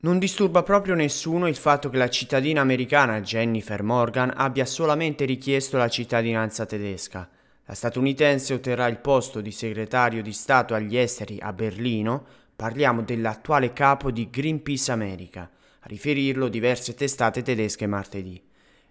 Non disturba proprio nessuno il fatto che la cittadina americana Jennifer Morgan abbia solamente richiesto la cittadinanza tedesca. La statunitense otterrà il posto di segretario di Stato agli esteri a Berlino, parliamo dell'attuale capo di Greenpeace America, a riferirlo diverse testate tedesche martedì.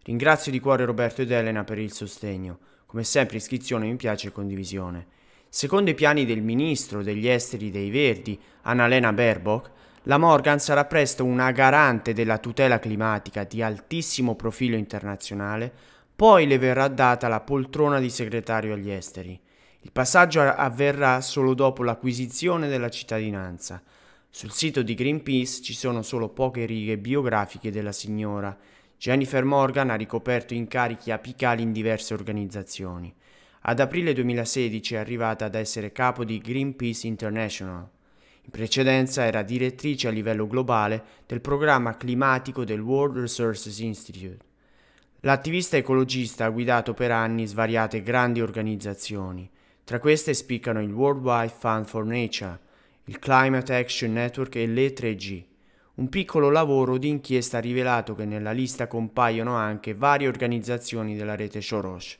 Ringrazio di cuore Roberto ed Elena per il sostegno, come sempre iscrizione, mi piace e condivisione. Secondo i piani del ministro degli esteri dei Verdi, Annalena Baerbock, la Morgan sarà presto una garante della tutela climatica di altissimo profilo internazionale, poi le verrà data la poltrona di segretario agli esteri. Il passaggio avverrà solo dopo l'acquisizione della cittadinanza. Sul sito di Greenpeace ci sono solo poche righe biografiche della signora. Jennifer Morgan ha ricoperto incarichi apicali in diverse organizzazioni. Ad aprile 2016 è arrivata ad essere capo di Greenpeace International. In precedenza era direttrice a livello globale del programma climatico del World Resources Institute. L'attivista ecologista ha guidato per anni svariate grandi organizzazioni. Tra queste spiccano il Worldwide Fund for Nature, il Climate Action Network e l'E3G. Un piccolo lavoro di inchiesta ha rivelato che nella lista compaiono anche varie organizzazioni della rete Soros.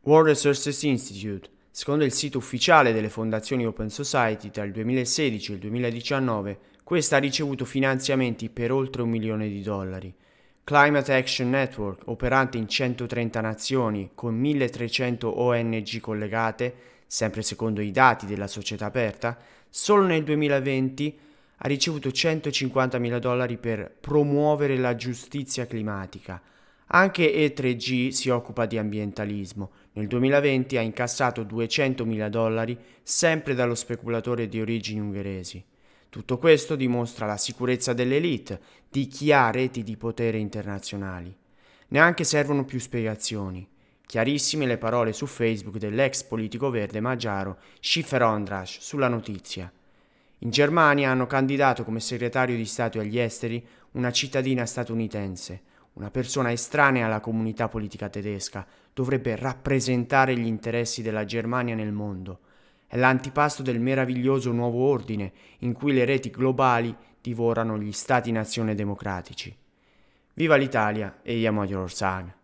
World Resources Institute, Secondo il sito ufficiale delle fondazioni Open Society, tra il 2016 e il 2019 questa ha ricevuto finanziamenti per oltre un milione di dollari. Climate Action Network, operante in 130 nazioni con 1300 ONG collegate, sempre secondo i dati della società aperta, solo nel 2020 ha ricevuto 150 mila dollari per promuovere la giustizia climatica, anche E3G si occupa di ambientalismo. Nel 2020 ha incassato 200.000 dollari sempre dallo speculatore di origini ungheresi. Tutto questo dimostra la sicurezza dell'elite, di chi ha reti di potere internazionali. Neanche servono più spiegazioni. Chiarissime le parole su Facebook dell'ex politico verde magiaro Schiffer Ondrasch sulla notizia. In Germania hanno candidato come segretario di Stato agli esteri una cittadina statunitense, una persona estranea alla comunità politica tedesca dovrebbe rappresentare gli interessi della Germania nel mondo. È l'antipasto del meraviglioso nuovo ordine in cui le reti globali divorano gli stati-nazione democratici. Viva l'Italia e Yamagyorsan!